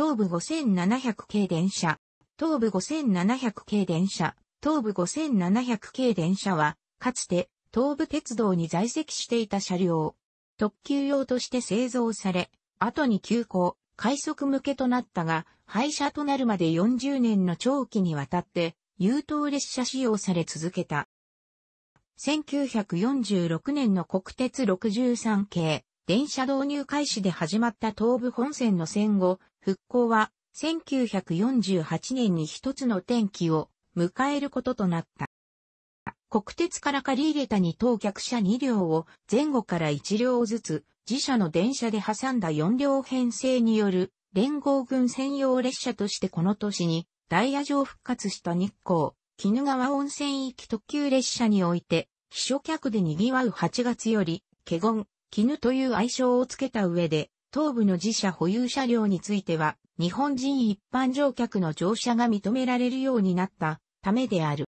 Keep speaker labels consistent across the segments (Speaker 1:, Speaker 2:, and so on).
Speaker 1: 東武5700系電車、東武5700系電車、東武5700系電車は、かつて東武鉄道に在籍していた車両。特急用として製造され、後に急行、快速向けとなったが、廃車となるまで40年の長期にわたって、優等列車使用され続けた。1946年の国鉄63系、電車導入開始で始まった東武本線の戦後、復興は1948年に一つの転機を迎えることとなった。国鉄から借り入れた2等客車2両を前後から1両ずつ自社の電車で挟んだ4両編成による連合軍専用列車としてこの年にダイヤ上復活した日光、鬼怒川温泉行き特急列車において、秘書客で賑わう8月より、華厳、絹という愛称をつけた上で、東部の自社保有車両については、日本人一般乗客の乗車が認められるようになったためである。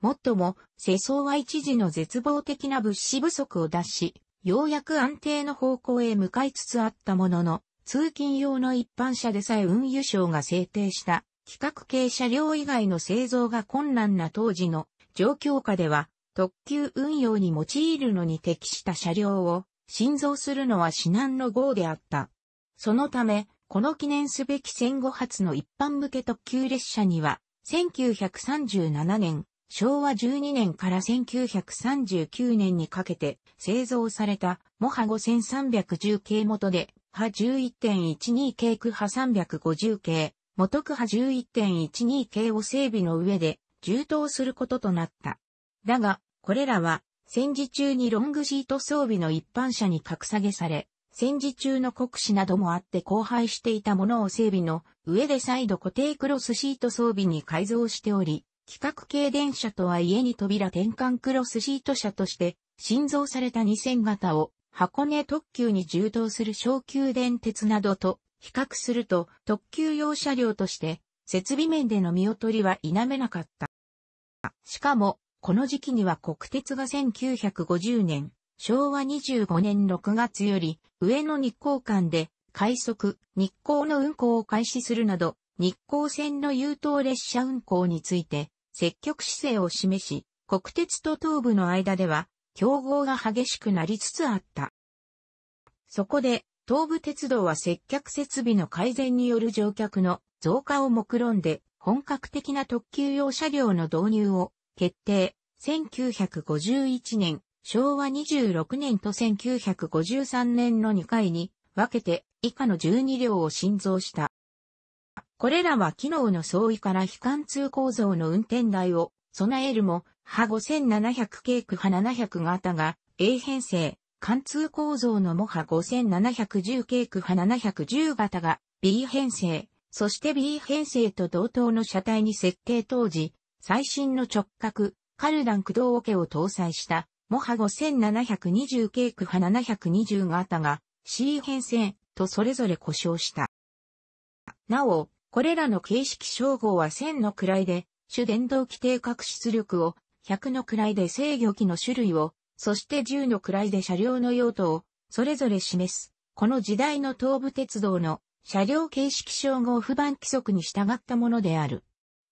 Speaker 1: もっとも、世相は一時の絶望的な物資不足を脱し、ようやく安定の方向へ向かいつつあったものの、通勤用の一般車でさえ運輸省が制定した、規格系車両以外の製造が困難な当時の状況下では、特急運用に用いるのに適した車両を新造するのは至難の号であった。そのため、この記念すべき戦後初の一般向け特急列車には、1937年、昭和12年から1939年にかけて製造されたモハ5310系元で、波11.12系区波350系、元区波11.12系を整備の上で、充当することとなった。だが、これらは、戦時中にロングシート装備の一般車に格下げされ、戦時中の国士などもあって荒廃していたものを整備の上で再度固定クロスシート装備に改造しており、企画系電車とはいえに扉転換クロスシート車として、新造された2000型を箱根特急に充当する小級電鉄などと比較すると特急用車両として設備面での見劣りは否めなかった。しかもこの時期には国鉄が1950年、昭和25年6月より、上野日光間で、快速、日光の運行を開始するなど、日光線の優等列車運行について、積極姿勢を示し、国鉄と東部の間では、競合が激しくなりつつあった。そこで、東武鉄道は接客設備の改善による乗客の増加を目論んで、本格的な特急用車両の導入を決定、1951年、昭和26年と1953年の2回に分けて以下の12両を新造した。これらは機能の相違から非貫通構造の運転台を備えるも、派5700系区派700型が A 編成、貫通構造のモ派5710系区派710型が B 編成、そして B 編成と同等の車体に設計当時、最新の直角、カルダン駆動桶を搭載した、モハ5720ケーク派720型が C 編成とそれぞれ故障した。なお、これらの形式称号は1000の位で、主電動規定各出力を、100の位で制御機の種類を、そして10の位で車両の用途を、それぞれ示す。この時代の東武鉄道の車両形式称号不番規則に従ったものである。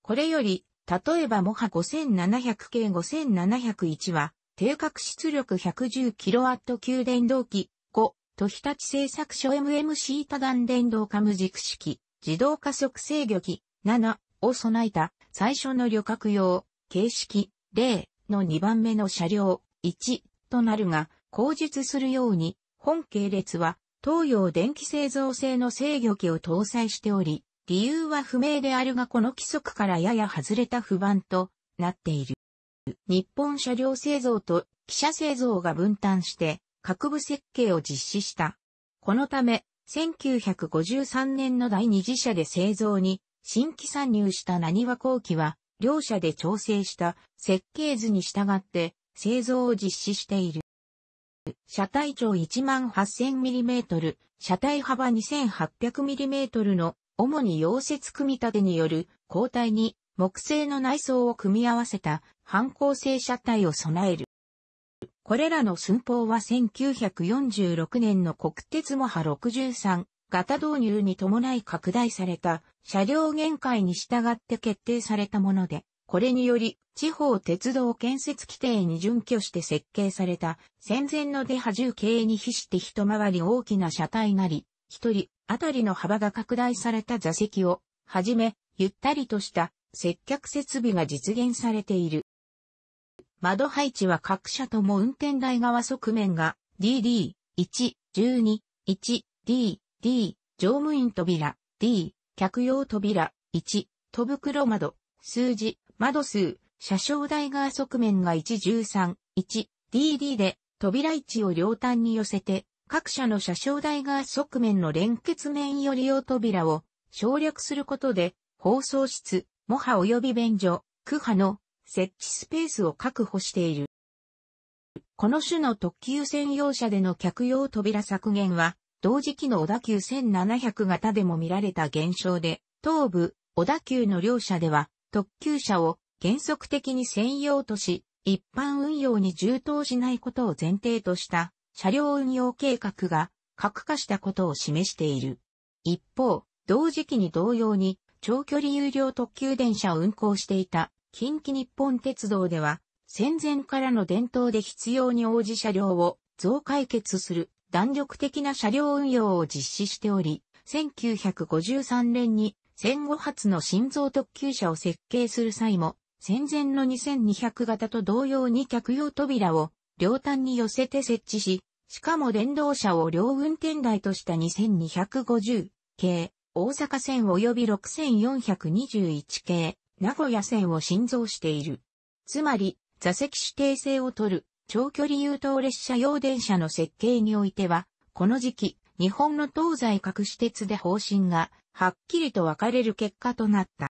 Speaker 1: これより、例えばモハ5700系5701は、定格出力 110kW 級電動機、5、と日立製作所 MMC 多段電動化無軸式、自動加速制御機、7、を備えた、最初の旅客用、形式、0、の2番目の車両、1、となるが、口述するように、本系列は、東洋電気製造製の制御機を搭載しており、理由は不明であるがこの規則からやや外れた不満となっている。日本車両製造と汽車製造が分担して各部設計を実施した。このため、1953年の第二次車で製造に新規参入した何和後期は、両社で調整した設計図に従って製造を実施している。車体長 18,000mm、車体幅 2800mm の主に溶接組み立てによる交体に木製の内装を組み合わせた反抗性車体を備える。これらの寸法は1946年の国鉄モハ63型導入に伴い拡大された車両限界に従って決定されたもので、これにより地方鉄道建設規定に準拠して設計された戦前の出波重計に比して一回り大きな車体なり、一人あたりの幅が拡大された座席をはじめ、ゆったりとした接客設備が実現されている。窓配置は各社とも運転台側側面が DD、1、12、1、D、D、乗務員扉、D、客用扉、1、戸袋窓、数字、窓数、車掌台側側面が113、1、DD で、扉位置を両端に寄せて、各社の車掌台が側面の連結面より用扉を省略することで、放送室、模波及び便所、区波の設置スペースを確保している。この種の特急専用車での客用扉削減は、同時期の小田急1700型でも見られた現象で、東部、小田急の両社では、特急車を原則的に専用とし、一般運用に充当しないことを前提とした車両運用計画が核化したことを示している。一方、同時期に同様に長距離有料特急電車を運行していた近畿日本鉄道では戦前からの伝統で必要に応じ車両を増解決する弾力的な車両運用を実施しており、1953年に戦後初の心臓特急車を設計する際も、戦前の2200型と同様に客用扉を両端に寄せて設置し、しかも電動車を両運転台とした2250系、大阪線及び6421系、名古屋線を新造している。つまり、座席指定性を取る長距離優等列車用電車の設計においては、この時期、日本の東西各私鉄で方針がはっきりと分かれる結果となった。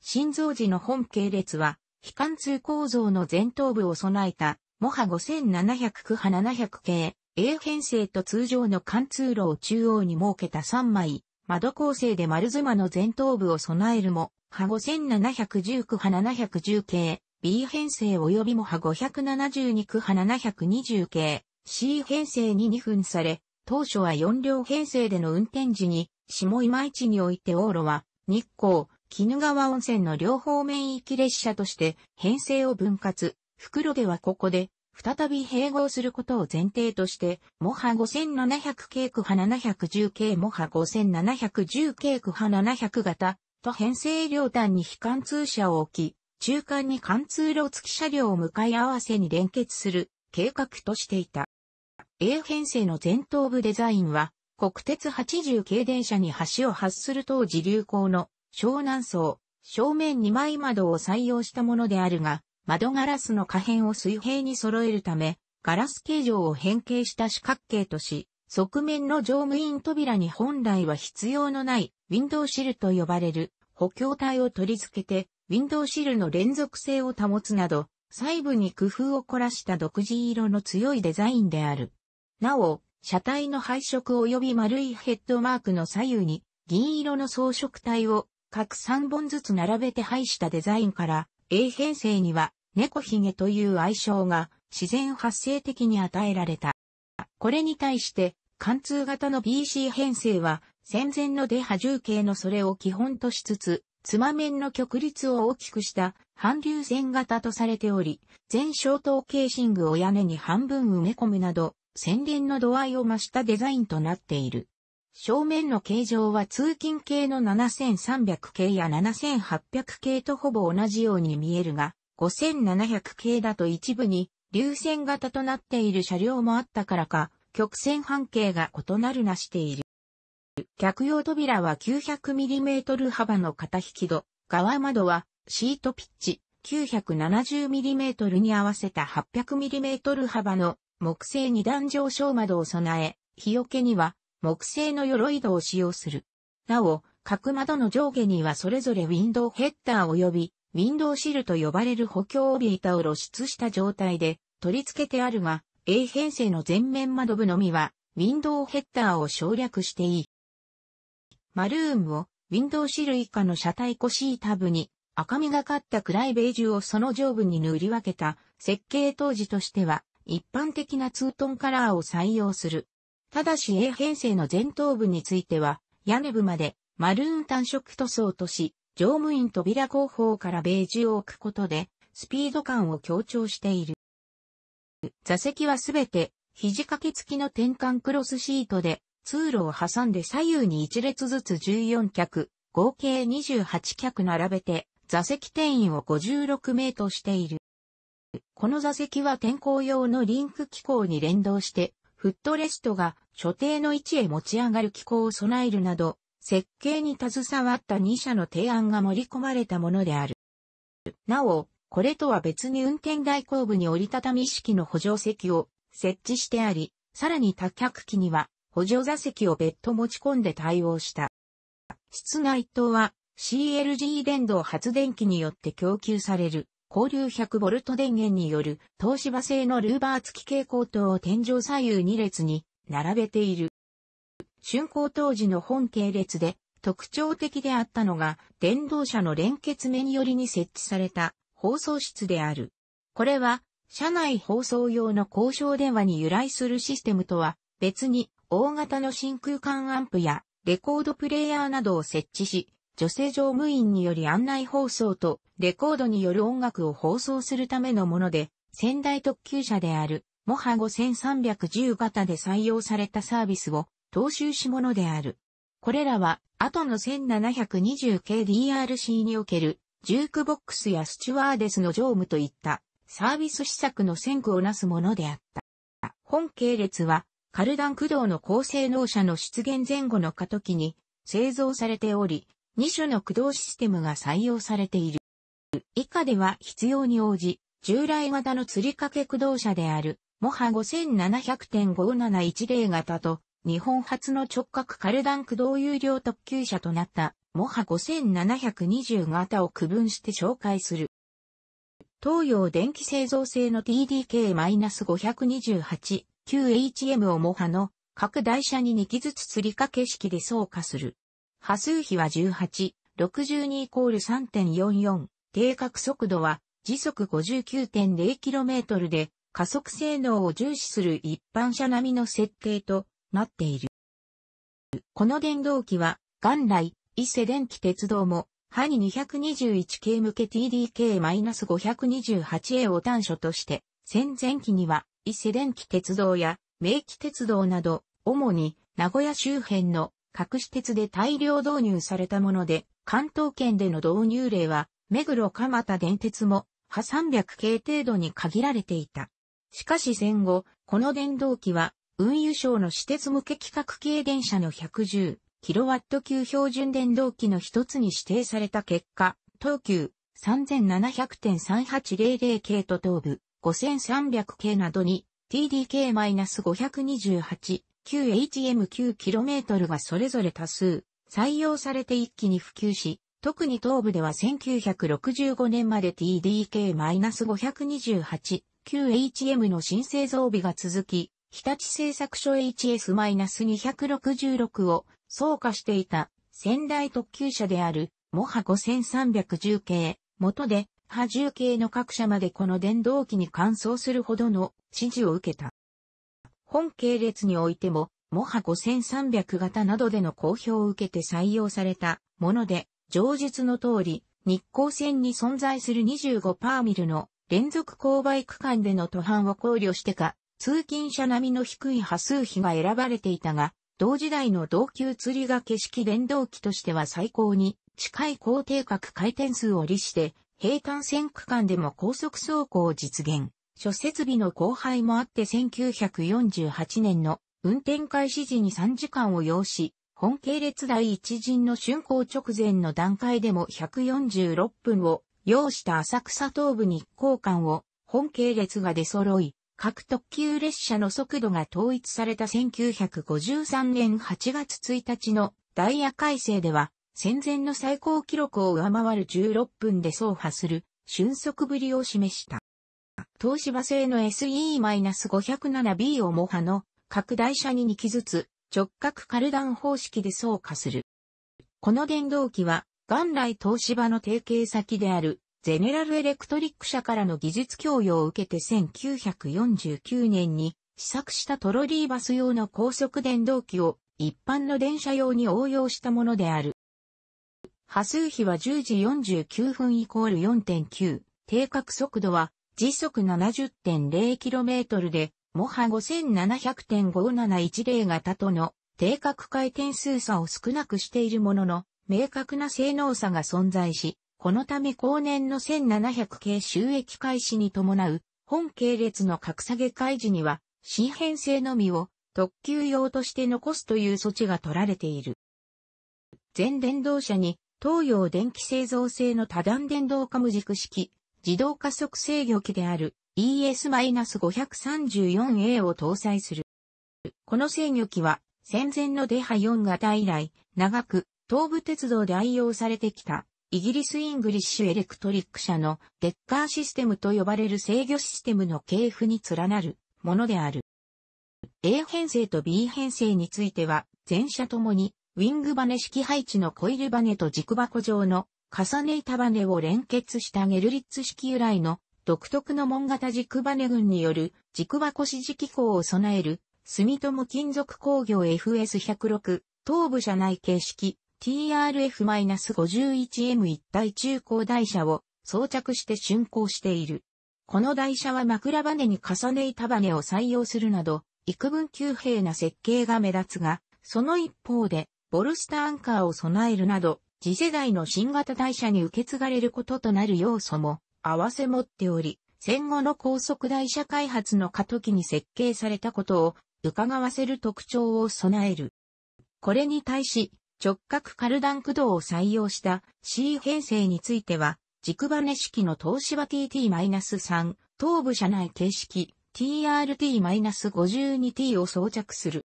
Speaker 1: 新造時の本系列は、非貫通構造の前頭部を備えたモハ5700区派700系、A 編成と通常の貫通路を中央に設けた3枚、窓構成で丸妻の前頭部を備えるも、ハ5 7 1 0区派710系、B 編成及びもハ572区派720系、C 編成に2分され、当初は4両編成での運転時に、下今市において往路は、日光、鬼怒川温泉の両方面行き列車として、編成を分割、袋ではここで、再び併合することを前提として、モハ5700 k 区波派710系モハ5710 k 区波派700型と編成両端に非貫通車を置き、中間に貫通路付き車両を向かい合わせに連結する計画としていた。A 編成の前頭部デザインは、国鉄80系電車に橋を発する当時流行の湘南層、正面2枚窓を採用したものであるが、窓ガラスの可変を水平に揃えるため、ガラス形状を変形した四角形とし、側面の乗務員扉に本来は必要のないウィンドウシルと呼ばれる補強体を取り付けて、ウィンドウシルの連続性を保つなど、細部に工夫を凝らした独自色の強いデザインである。なお、車体の配色及び丸いヘッドマークの左右に銀色の装飾体を各3本ずつ並べて配したデザインから、A 編成には猫ひげという愛称が自然発生的に与えられた。これに対して、貫通型の BC 編成は、戦前のデ波重形のそれを基本としつつ、つま面の曲率を大きくした反流線型とされており、全小頭ケーシングを屋根に半分埋め込むなど、洗練の度合いを増したデザインとなっている。正面の形状は通勤系の7300系や7800系とほぼ同じように見えるが、5700系だと一部に流線型となっている車両もあったからか、曲線半径が異なるなしている。客用扉は 900mm 幅の片引き戸、側窓はシートピッチ 970mm に合わせた 800mm 幅の木製二段上昇窓を備え、日よけには木製の鎧戸を使用する。なお、各窓の上下にはそれぞれウィンドウヘッダー及びウィンドウシルと呼ばれる補強帯板を露出した状態で取り付けてあるが、A 編成の前面窓部のみは、ウィンドウヘッダーを省略していい。マルーンを、ウィンドウシル以下の車体コシータブに、赤みがかった暗いベージュをその上部に塗り分けた、設計当時としては、一般的なツートンカラーを採用する。ただし A 編成の前頭部については、屋根部までマルーン単色塗装とし、乗務員扉後方からベージュを置くことで、スピード感を強調している。座席はすべて、肘掛け付きの転換クロスシートで、通路を挟んで左右に1列ずつ14脚、合計28脚並べて、座席定員を56名としている。この座席は天候用のリンク機構に連動して、フットレストが所定の位置へ持ち上がる機構を備えるなど、設計に携わった2社の提案が盛り込まれたものである。なお、これとは別に運転台後部に折りたたみ式の補助席を設置してあり、さらに多脚機には補助座席を別途持ち込んで対応した。室内灯は CLG 電動発電機によって供給される交流 100V 電源による東芝製のルーバー付き蛍光灯を天井左右2列に並べている。竣工当時の本系列で特徴的であったのが、電動車の連結面寄りに設置された放送室である。これは、車内放送用の交渉電話に由来するシステムとは別に、大型の真空管アンプやレコードプレイヤーなどを設置し、女性乗務員により案内放送とレコードによる音楽を放送するためのもので、仙台特急車であるモハ5310型で採用されたサービスを踏襲しのである。これらは、後の1720 k DRC における、ジュークボックスやスチュワーデスの乗務といった、サービス施策の先駆をなすものであった。本系列は、カルダン駆動の高性能車の出現前後の過渡期に製造されており、2種の駆動システムが採用されている。以下では必要に応じ、従来型の吊り掛け駆動車である、モハ5700.5710型と、日本初の直角カルダン駆動有料特急車となった、モハ5720型を区分して紹介する。東洋電気製造製の TDK-528、q h m をモハの各台車に2機ずつ釣り掛け式で走化する。波数比は18、62イコール3.44、定格速度は時速 59.0km で加速性能を重視する一般車並みの設定となっている。この電動機は、元来、伊勢電気鉄道も、ハニ 221K 向け TDK-528A を端緒として、戦前期には、伊勢電気鉄道や、明記鉄道など、主に、名古屋周辺の、各し鉄で大量導入されたもので、関東圏での導入例は、目黒蒲田電鉄も、派300系程度に限られていた。しかし戦後、この電動機は運輸省の私鉄向け規格軽電車の 110kW 級標準電動機の一つに指定された結果、東急3700.3800系と東部5300系などに TDK-528 9HM9km がそれぞれ多数採用されて一気に普及し、特に東部では1965年まで TDK-528 9HM の新製造日が続き、日立製作所 HS-266 を総化していた仙台特急車であるモハ5310系、元で、波10系の各社までこの電動機に換装するほどの指示を受けた。本系列においても、モハ5300型などでの公表を受けて採用されたもので、上述の通り、日光線に存在する25パーミルの連続勾配区間での途半を考慮してか、通勤者並みの低い波数比が選ばれていたが、同時代の同級釣りが景色電動機としては最高に近い高低角回転数を利して、平坦線区間でも高速走行を実現。諸設備の後輩もあって1948年の運転開始時に3時間を要し、本系列第一陣の竣工直前の段階でも146分を要した浅草東部日光間を本系列が出揃い、各特急列車の速度が統一された1953年8月1日のダイヤ改正では、戦前の最高記録を上回る16分で走破する、瞬速ぶりを示した。東芝製の SE-507B を模波の拡大車に2機ずつ直角カルダン方式で走破する。この電動機は元来東芝の提携先であるゼネラルエレクトリック社からの技術供与を受けて1949年に試作したトロリーバス用の高速電動機を一般の電車用に応用したものである。波数比は10時49分イコール4.9。定格速度は時速 70.0km で、モハ5700.5710型との定格回転数差を少なくしているものの、明確な性能差が存在し、このため後年の1700系収益開始に伴う、本系列の格下げ開示には、新編成のみを特急用として残すという措置が取られている。全電動車に東洋電気製造製の多段電動化無軸式自動加速制御機である ES-534A を搭載する。この制御機は戦前のデハ4型以来長く東武鉄道で愛用されてきたイギリスイングリッシュエレクトリック社のデッカーシステムと呼ばれる制御システムの系譜に連なるものである。A 編成と B 編成については、全社ともに、ウィングバネ式配置のコイルバネと軸箱状の重ね板バネを連結したゲルリッツ式由来の独特の門型軸バネ群による軸箱指示機構を備える住友金属工業 FS106 頭部車内形式 TRF-51M 一体中高台車を装着して竣工している。この台車は枕バネに重ね板バネを採用するなど、幾分急平な設計が目立つが、その一方で、ボルスターアンカーを備えるなど、次世代の新型台車に受け継がれることとなる要素も、合わせ持っており、戦後の高速台車開発の過渡期に設計されたことを、伺わせる特徴を備える。これに対し、直角カルダン駆動を採用した C 編成については、軸バネ式の東芝 TT-3、頭部車内形式 TRT-52T を装着する。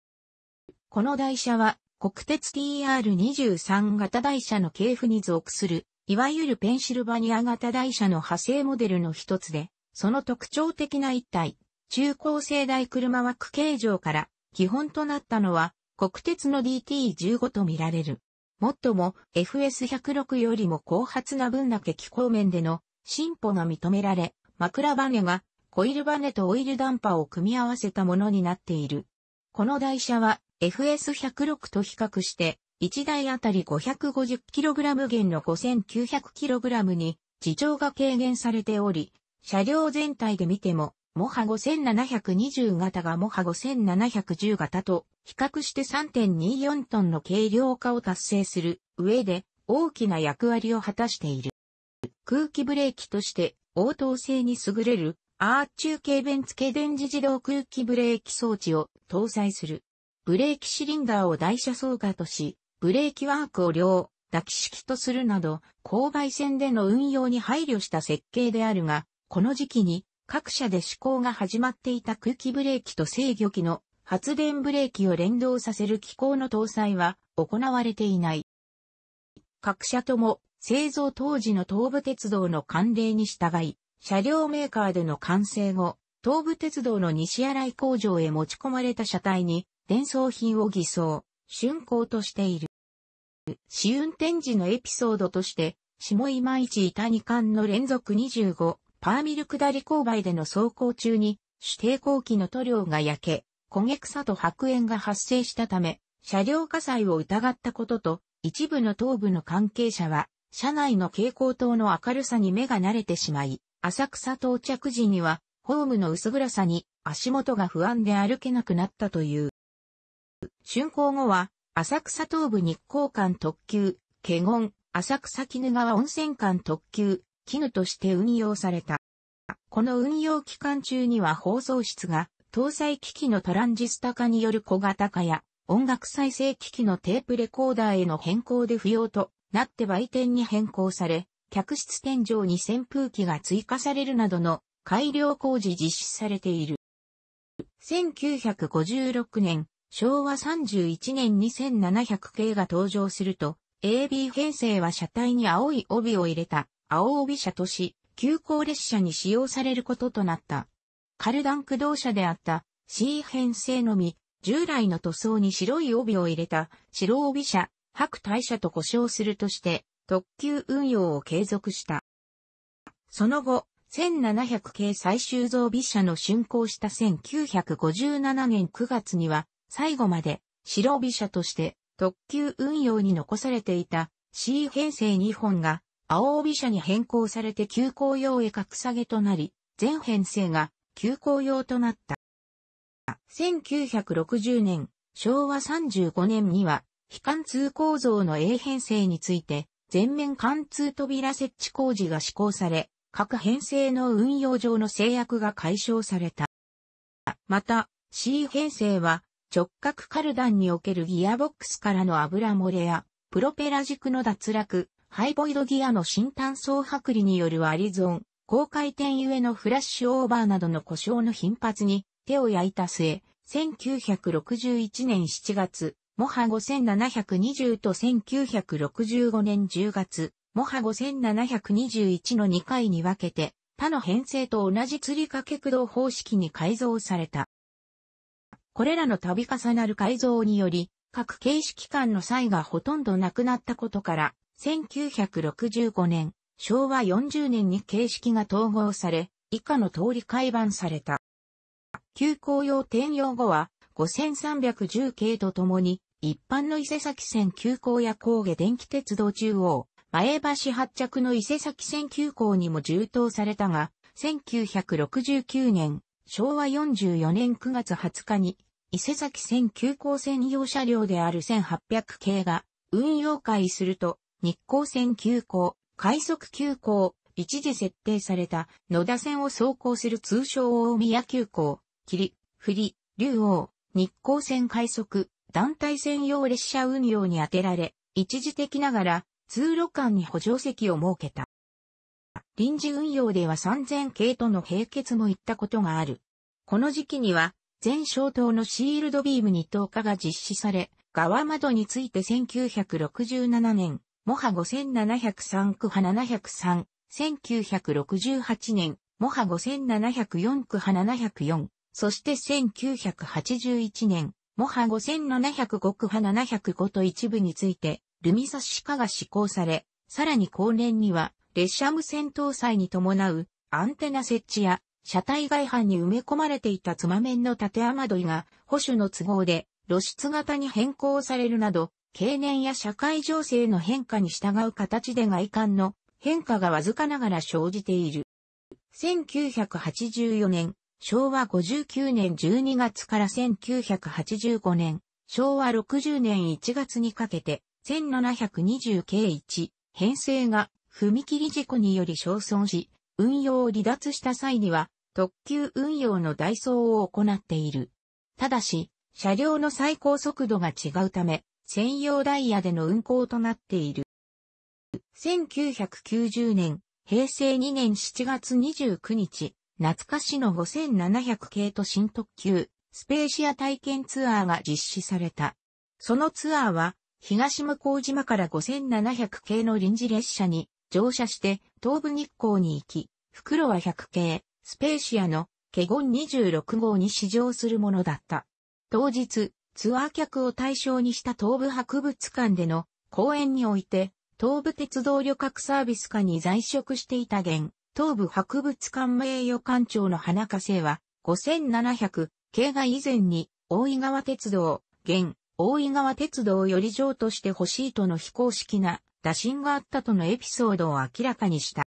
Speaker 1: この台車は国鉄 TR23 型台車の系譜に属する、いわゆるペンシルバニア型台車の派生モデルの一つで、その特徴的な一体、中高生大車枠形状から基本となったのは国鉄の DT15 とみられる。もっとも FS106 よりも後発な分だけ気候面での進歩が認められ、枕バネがコイルバネとオイルダンパを組み合わせたものになっている。この台車は FS106 と比較して1台あたり 550kg 減の 5900kg に自重が軽減されており、車両全体で見てもモハ5720型がモハ5710型と比較して3.24トンの軽量化を達成する上で大きな役割を果たしている。空気ブレーキとして応答性に優れるアーチュー軽便付電磁自動空気ブレーキ装置を搭載する。ブレーキシリンダーを台車装架とし、ブレーキワークを両抱き式とするなど、勾配線での運用に配慮した設計であるが、この時期に各社で試行が始まっていた空気ブレーキと制御機の発電ブレーキを連動させる機構の搭載は行われていない。各社とも製造当時の東武鉄道の慣例に従い、車両メーカーでの完成後、東武鉄道の西新井工場へ持ち込まれた車体に伝送品を偽装、竣工としている。試運転時のエピソードとして、下今市板2巻の連続25、パーミル下り勾配での走行中に、主抵抗器の塗料が焼け、焦げ草と白煙が発生したため、車両火災を疑ったことと、一部の頭部の関係者は、車内の蛍光灯の明るさに目が慣れてしまい、浅草到着時には、ホームの薄暗さに足元が不安で歩けなくなったという。竣工後は、浅草東部日光間特急、華厳、浅草絹川温泉間特急、具として運用された。この運用期間中には放送室が搭載機器のトランジスタ化による小型化や音楽再生機器のテープレコーダーへの変更で不要となって売店に変更され、客室天井に扇風機が追加されるなどの改良工事実施されている。1956年、昭和31年2700系が登場すると、AB 編成は車体に青い帯を入れた青帯車とし、急行列車に使用されることとなった。カルダン駆動車であった C 編成のみ、従来の塗装に白い帯を入れた白帯車、白帯車と呼称するとして特急運用を継続した。その後、1700系最終造備車の竣工した1957年9月には、最後まで白帯車として特急運用に残されていた C 編成2本が青帯車に変更されて急行用へ格下げとなり、全編成が急行用となった。1960年、昭和35年には、非貫通構造の A 編成について、全面貫通扉設置工事が施行され、各編成の運用上の制約が解消された。また、C 編成は直角カルダンにおけるギアボックスからの油漏れやプロペラ軸の脱落、ハイボイドギアの新単装剥離によるアリゾン、高回転ゆえのフラッシュオーバーなどの故障の頻発に手を焼いた末、1961年7月、モハ5720と1965年10月、モハ5721の2回に分けて、他の編成と同じ釣り掛け駆動方式に改造された。これらの度重なる改造により、各形式間の差異がほとんどなくなったことから、1965年、昭和40年に形式が統合され、以下の通り改版された。急行用転用後は、5310系とともに、一般の伊勢崎線急行や工下電気鉄道中央、前橋発着の伊勢崎線急行にも充当されたが、1969年、昭和44年9月20日に、伊勢崎線急行専用車両である1800系が運用開すると、日光線急行、快速急行、一時設定された野田線を走行する通称大宮急行、霧、振竜王、日光線快速、団体専用列車運用に当てられ、一時的ながら通路間に補助席を設けた。臨時運用では3000系との並結も行ったことがある。この時期には、全小灯のシールドビームに投下が実施され、側窓について1967年、モハ5703区派703、1968年、モハ5704区派704、そして1981年、モハ5705区派705と一部について、ルミサシカが施行され、さらに後年には、列車無線搭載に伴う、アンテナ設置や、車体外反に埋め込まれていたつま面の縦雨どいが、保守の都合で、露出型に変更されるなど、経年や社会情勢の変化に従う形で外観の変化がわずかながら生じている。1984年、昭和59年12月から1985年、昭和60年1月にかけて、1720計1、編成が踏切事故により焼損し、運用を離脱した際には、特急運用の代走を行っている。ただし、車両の最高速度が違うため、専用ダイヤでの運行となっている。1990年、平成2年7月29日、懐かしの5700系と新特急、スペーシア体験ツアーが実施された。そのツアーは、東向島から5700系の臨時列車に乗車して東武日光に行き、袋は100系、スペーシアのケゴン26号に試乗するものだった。当日、ツアー客を対象にした東武博物館での公演において、東武鉄道旅客サービス課に在職していた現、東武博物館名誉館長の花加瀬は、5700系が以前に、大井川鉄道、現、大井川鉄道より譲渡してほしいとの非公式な打診があったとのエピソードを明らかにした。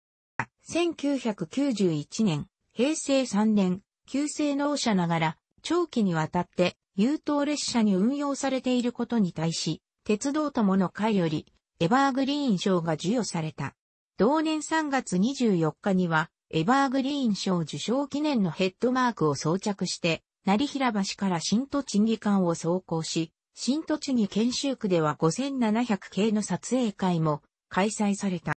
Speaker 1: 1991年、平成3年、旧制納者ながら、長期にわたって優等列車に運用されていることに対し、鉄道友の会より、エバーグリーン賞が授与された。同年3月24日には、エバーグリーン賞受賞記念のヘッドマークを装着して、成平橋から新栃木間を走行し、新栃木研修区では5700系の撮影会も開催された。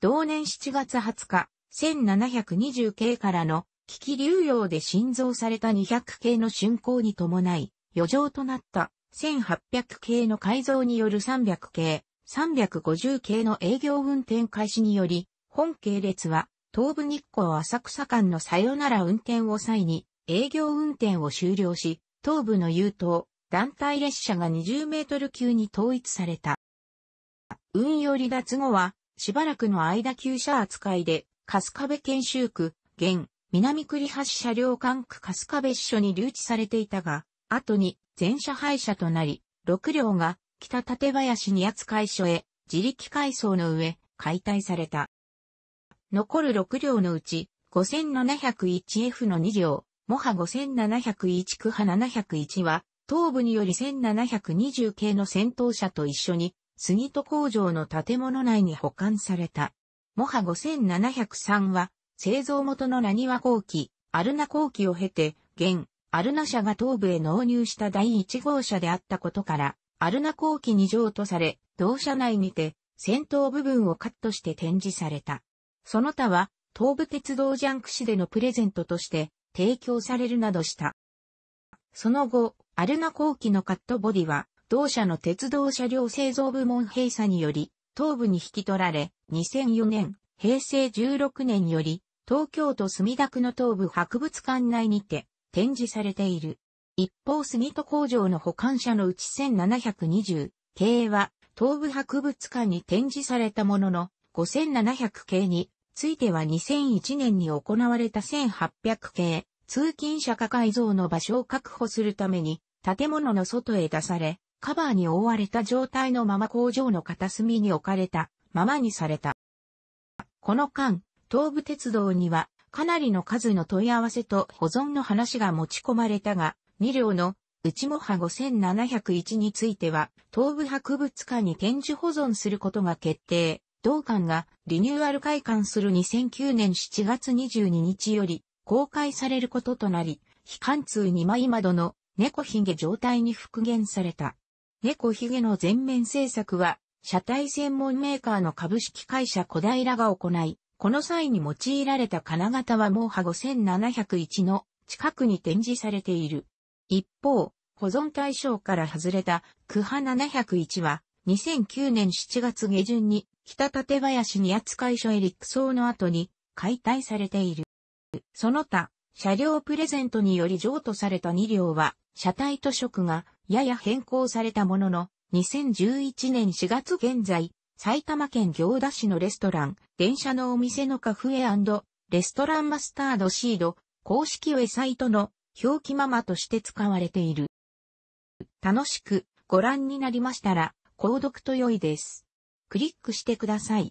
Speaker 1: 同年7月20日、1720系からの危機流用で新造された200系の竣工に伴い、余剰となった1800系の改造による300系、350系の営業運転開始により、本系列は東武日光浅草間のさよなら運転を際に営業運転を終了し、東部の優等、団体列車が20メートル級に統一された。運用離脱後は、しばらくの間旧車扱いで、春日部研修区、現、南栗橋車両管区春日別所に留置されていたが、後に全車廃車となり、6両が北立林に扱い所へ自力改装の上解体された。残る6両のうち 5701F の2両、もは5701クハ701は東部により1720系の戦闘車と一緒に杉戸工場の建物内に保管された。もは5703は製造元の何ニワ期、アルナ後期を経て、現、アルナ社が東部へ納入した第1号車であったことから、アルナ後期に譲渡され、同社内にて、先頭部分をカットして展示された。その他は、東部鉄道ジャンク市でのプレゼントとして提供されるなどした。その後、アルナ後期のカットボディは、同社の鉄道車両製造部門閉鎖により、東部に引き取られ、2004年、平成16年より、東京都墨田区の東部博物館内にて展示されている。一方杉戸工場の保管者のうち1720系は東部博物館に展示されたものの5700系については2001年に行われた1800系通勤者化改造の場所を確保するために建物の外へ出されカバーに覆われた状態のまま工場の片隅に置かれたままにされた。この間、東武鉄道にはかなりの数の問い合わせと保存の話が持ち込まれたが、2両の内もは5701については、東武博物館に展示保存することが決定。同館がリニューアル開館する2009年7月22日より公開されることとなり、非貫通2枚窓の猫ひげ状態に復元された。猫ひげの全面制作は、車体専門メーカーの株式会社小平が行い、この際に用いられた金型はモーハ5701の近くに展示されている。一方、保存対象から外れたクハ701は2009年7月下旬に北立林に扱い所ック層の後に解体されている。その他、車両プレゼントにより譲渡された2両は、車体と色がやや変更されたものの、2011年4月現在、埼玉県行田市のレストラン、電車のお店のカフェレストランマスタードシード、公式ウェサイトの表記ママとして使われている。楽しくご覧になりましたら、購読と良いです。クリックしてください。